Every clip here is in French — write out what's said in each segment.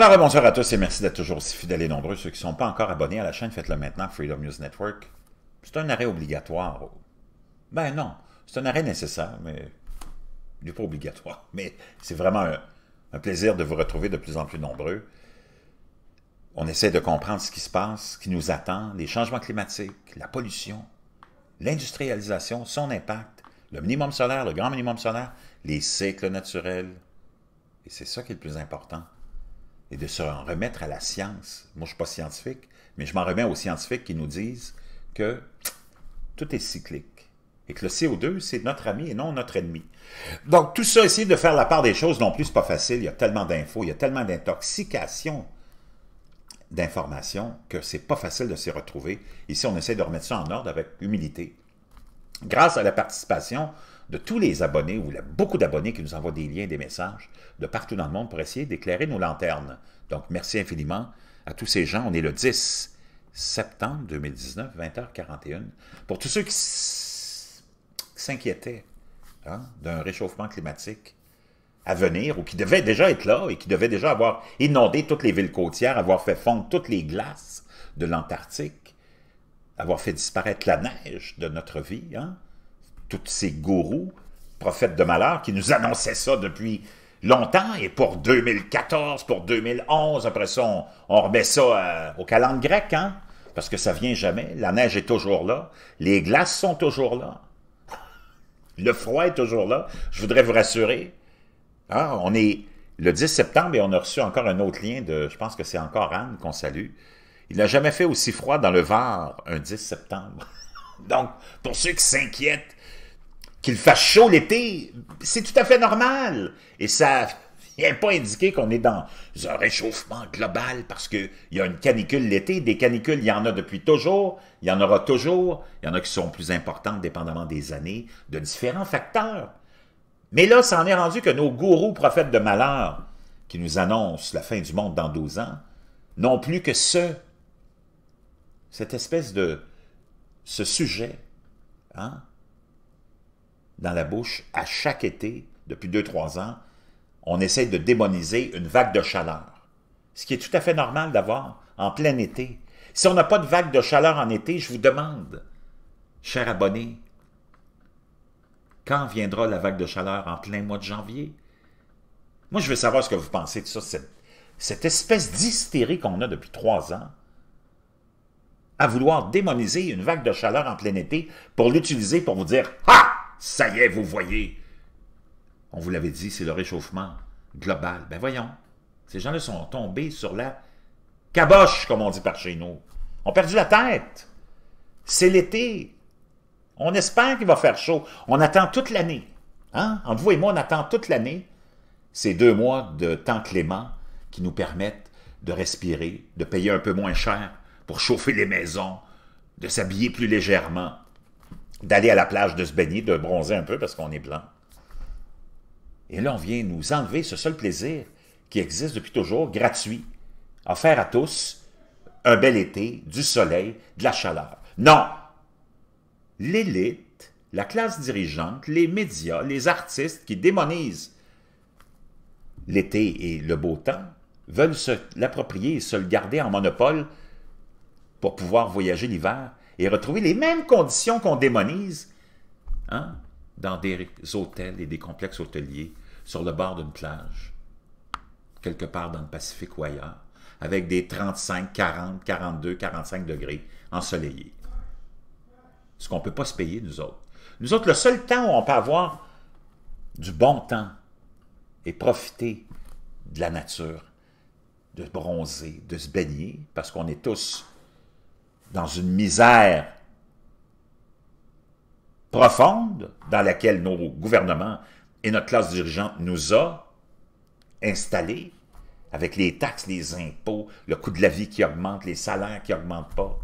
Alors, bonsoir à tous et merci d'être toujours si fidèles et nombreux. Ceux qui ne sont pas encore abonnés à la chaîne, faites-le maintenant, Freedom News Network. C'est un arrêt obligatoire. Ben non, c'est un arrêt nécessaire, mais il n'est pas obligatoire. Mais c'est vraiment un, un, plaisir de vous retrouver de plus en plus nombreux. On essaie de comprendre ce qui se passe, ce qui nous attend, les changements climatiques, la pollution, l'industrialisation, son impact, le minimum solaire, le grand minimum solaire, les cycles naturels. Et c'est ça qui est le plus important et de se remettre à la science. Moi, je ne suis pas scientifique, mais je m'en remets aux scientifiques qui nous disent que tout est cyclique et que le CO2, c'est notre ami et non notre ennemi. Donc, tout ça, essayer de faire la part des choses, non plus, ce pas facile. Il y a tellement d'infos, il y a tellement d'intoxication d'informations que c'est pas facile de s'y retrouver. Ici, on essaie de remettre ça en ordre avec humilité. Grâce à la participation de tous les abonnés, ou il y a beaucoup d'abonnés qui nous envoient des liens, des messages de partout dans le monde pour essayer d'éclairer nos lanternes. Donc, merci infiniment à tous ces gens. On est le 10 septembre 2019, 20h41. Pour tous ceux qui s'inquiétaient hein, d'un réchauffement climatique à venir, ou qui devait déjà être là, et qui devait déjà avoir inondé toutes les villes côtières, avoir fait fondre toutes les glaces de l'Antarctique, avoir fait disparaître la neige de notre vie, hein, tous ces gourous, prophètes de malheur, qui nous annonçaient ça depuis longtemps, et pour 2014, pour 2011, après ça, on, remet ça euh, au calendrier grec, hein? parce que ça vient jamais, la neige est toujours là, les glaces sont toujours là, le froid est toujours là. Je voudrais vous rassurer, hein, on est le 10 septembre et on a reçu encore un autre lien de, je pense que c'est encore Anne qu'on salue, il n'a jamais fait aussi froid dans le Var un 10 septembre. Donc, pour ceux qui s'inquiètent qu'il fasse chaud l'été, c'est tout à fait normal. Et ça vient pas indiquer qu'on est dans un réchauffement global parce qu'il y a une canicule l'été. Des canicules, il y en a depuis toujours, il y en aura toujours. Il y en a qui sont plus importantes dépendamment des années, de différents facteurs. Mais là, ça en est rendu que nos gourous prophètes de malheur, qui nous annoncent la fin du monde dans 12 ans, n'ont plus que ce, cette espèce de, ce sujet, hein, dans la bouche à chaque été, depuis 2-3 ans, on essaie de démoniser une vague de chaleur. Ce qui est tout à fait normal d'avoir en plein été. Si on n'a pas de vague de chaleur en été, je vous demande, cher abonné quand viendra la vague de chaleur en plein mois de janvier? Moi, je veux savoir ce que vous pensez de ça, cette, cette espèce d'hystérie qu'on a depuis trois ans à vouloir démoniser une vague de chaleur en plein été pour l'utiliser pour vous dire « Ah! ça y est, vous voyez. On vous l'avait dit, c'est le réchauffement global. Ben voyons, ces gens-là sont tombés sur la caboche, comme on dit par chez nous. On a perdu la tête. C'est l'été. On espère qu'il va faire chaud. On attend toute l'année. Hein? Entre vous et moi, on attend toute l'année ces deux mois de temps clément qui nous permettent de respirer, de payer un peu moins cher pour chauffer les maisons, de s'habiller plus légèrement d'aller à la plage, de se baigner, de bronzer un peu parce qu'on est blanc. Et là, on vient nous enlever ce seul plaisir qui existe depuis toujours, gratuit, offert à tous, un bel été, du soleil, de la chaleur. Non! L'élite, la classe dirigeante, les médias, les artistes qui démonisent l'été et le beau temps, veulent se l'approprier et se le garder en monopole pour pouvoir voyager l'hiver et retrouver les mêmes conditions qu'on démonise hein, dans des hôtels et des complexes hôteliers sur le bord d'une plage, quelque part dans le Pacifique ou ailleurs, avec des 35, 40, 42, 45 degrés ensoleillés. Ce qu'on ne peut pas se payer, nous autres. Nous autres, le seul temps où on peut avoir du bon temps et profiter de la nature, de bronzer, de se baigner, parce qu'on est tous dans une misère profonde dans laquelle nos gouvernements et notre classe dirigeante nous a installés, avec les taxes, les impôts, le coût de la vie qui augmente, les salaires qui n'augmentent pas.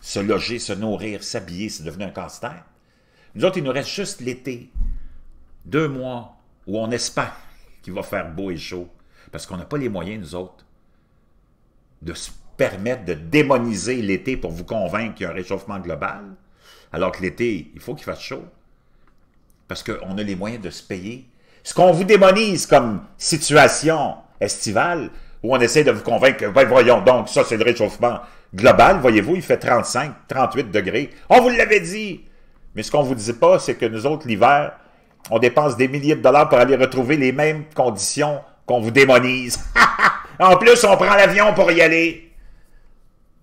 Se loger, se nourrir, s'habiller, c'est devenu un casse-tête. Nous autres, il nous reste juste l'été, deux mois, où on espère qu'il va faire beau et chaud, parce qu'on n'a pas les moyens, nous autres, de se permettre de démoniser l'été pour vous convaincre qu'il y a un réchauffement global, alors que l'été, il faut qu'il fasse chaud, parce qu'on a les moyens de se payer. Ce qu'on vous démonise comme situation estivale, où on essaie de vous convaincre que, ben voyons donc, ça c'est le réchauffement global, voyez-vous, il fait 35, 38 degrés. On vous l'avait dit! Mais ce qu'on ne vous dit pas, c'est que nous autres, l'hiver, on dépense des milliers de dollars pour aller retrouver les mêmes conditions qu'on vous démonise. en plus, on prend l'avion pour y aller.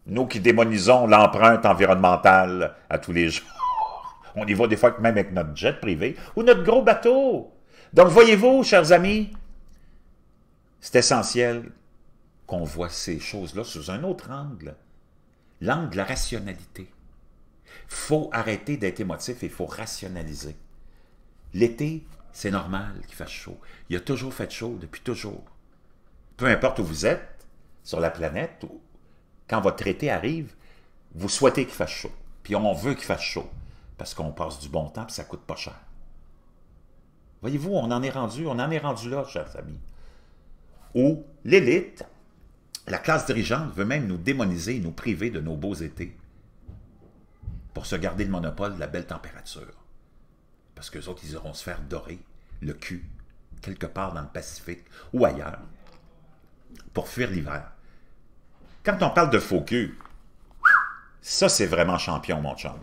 Nous qui démonisons l'empreinte environnementale à tous les jours. On y va des fois même avec notre jet privé ou notre gros bateau. Donc, voyez-vous, chers amis, c'est essentiel qu'on voit ces choses-là sous un autre angle, l'angle de la rationalité. Il faut arrêter d'être émotif et il faut rationaliser. L'été, c'est normal qu'il fasse chaud. Il a toujours fait chaud depuis toujours. Peu importe où vous êtes, sur la planète ou quand votre traité arrive, vous souhaitez qu'il fasse chaud. Puis on veut qu'il fasse chaud. Parce qu'on passe du bon temps, et ça coûte pas cher. Voyez-vous, on en est rendu, on en est rendu là, chers amis. Où l'élite, la classe dirigeante veut même nous démoniser, et nous priver de nos beaux étés pour se garder le monopole de la belle température. Parce qu'eux autres, ils auront se faire dorer le cul quelque part dans le Pacifique ou ailleurs pour fuir l'hiver. Quand on parle de faux cul, ça, c'est vraiment champion, mon chum.